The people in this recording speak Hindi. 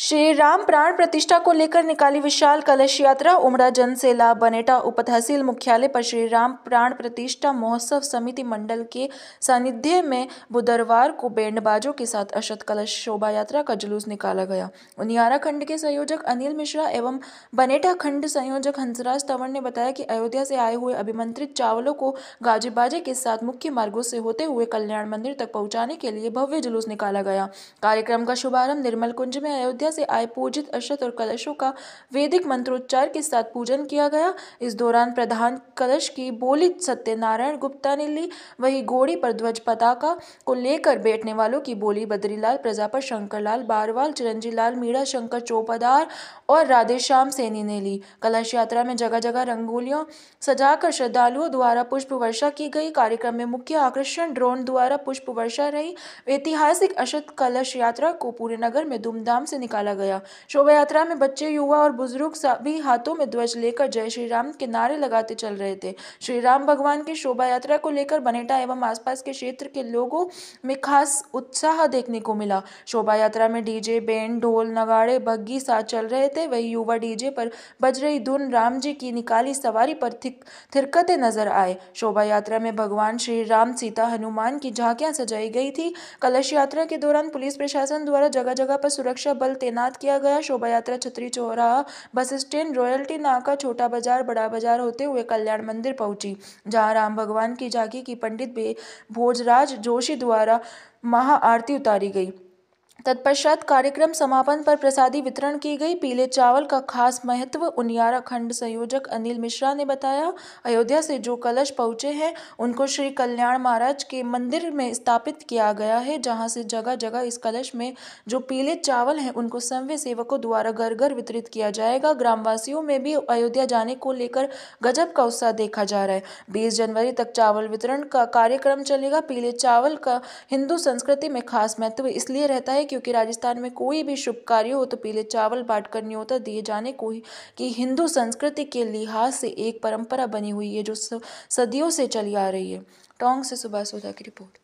श्री राम प्राण प्रतिष्ठा को लेकर निकाली विशाल कलश यात्रा उमड़ा जन से बनेटा उप तहसील मुख्यालय पर श्री राम प्राण प्रतिष्ठा महोत्सव समिति मंडल के सानिध्य में बुधवार को बैंडबाजों के साथ अशत कलश शोभा यात्रा का जुलूस निकाला गया उनियारा खंड के संयोजक अनिल मिश्रा एवं बनेटा खंड संयोजक हंसराज तंवर ने बताया कि अयोध्या से आए हुए अभिमंत्रित चावलों को गाजी बाजे के साथ मुख्य मार्गो से होते हुए कल्याण मंदिर तक पहुँचाने के लिए भव्य जुलूस निकाला गया कार्यक्रम का शुभारंभ निर्मल कुंज में अयोध्या दुनिया से आए पूजित अशत और कलशों का वैदिक मंत्रोच्चार के साथ पूजन किया गया इस दौरान प्रधान कलश की बोली सत्यनारायण गुप्ता ने ली वही घोड़ी पर ध्वज पताका को लेकर बैठने वालों की बोली बद्रीलाल प्रजापत शंकरलाल बारवाल चिरंजीलाल मीरा शंकर चौपादार और राधेश्याम सैनी ने ली कलश यात्रा में जगह जगह रंगोलियों सजाकर श्रद्धालुओं द्वारा पुष्प वर्षा की गई कार्यक्रम में मुख्य आकर्षण ड्रोन द्वारा पुष्प वर्षा रही ऐतिहासिक अशत कलश यात्रा को पूरे नगर में धूमधाम से निकाल निकाला गया शोभा यात्रा में बच्चे युवा और बुजुर्ग सभी हाथों में ध्वज लेकर जय श्री राम के नारे लगाते चल रहे थे श्री राम भगवान की शोभा यात्रा को लेकर बनेटा एवं आसपास के क्षेत्र के लोगों में खास उत्साह देखने को मिला शोभा यात्रा में डीजे बैंड ढोल नगाड़े बग्गी साथ चल रहे थे वही युवा डीजे पर बज रही धुन राम जी की निकाली सवारी पर थिरकते नजर आए शोभा यात्रा में भगवान श्री राम सीता हनुमान की झांकियां सजाई गई थी कलश यात्रा के दौरान पुलिस प्रशासन द्वारा जगह जगह पर सुरक्षा बल तैनात तैनात किया गया शोभा यात्रा छतरी चौरा बस स्टैंड रॉयल्टी नाका छोटा बाजार बड़ा बाजार होते हुए कल्याण मंदिर पहुंची जहां राम भगवान की झांकी की पंडित भोजराज जोशी द्वारा महाआरती उतारी गई तत्पश्चात कार्यक्रम समापन पर प्रसादी वितरण की गई पीले चावल का खास महत्व उनियारा खंड संयोजक अनिल मिश्रा ने बताया अयोध्या से जो कलश पहुंचे हैं उनको श्री कल्याण महाराज के मंदिर में स्थापित किया गया है जहां से जगह जगह इस कलश में जो पीले चावल हैं उनको संवे सेवकों द्वारा घर घर वितरित किया जाएगा ग्रामवासियों में भी अयोध्या जाने को लेकर गजब का उत्साह देखा जा रहा है बीस जनवरी तक चावल वितरण का कार्यक्रम चलेगा पीले चावल का हिंदू संस्कृति में खास महत्व इसलिए रहता है क्योंकि राजस्थान में कोई भी शुभ कार्य हो तो पीले चावल बांटकर न्योता दिए जाने को कि हिंदू संस्कृति के लिहाज से एक परंपरा बनी हुई है जो सदियों से चली आ रही है टोंग से सुभाष सोधा की रिपोर्ट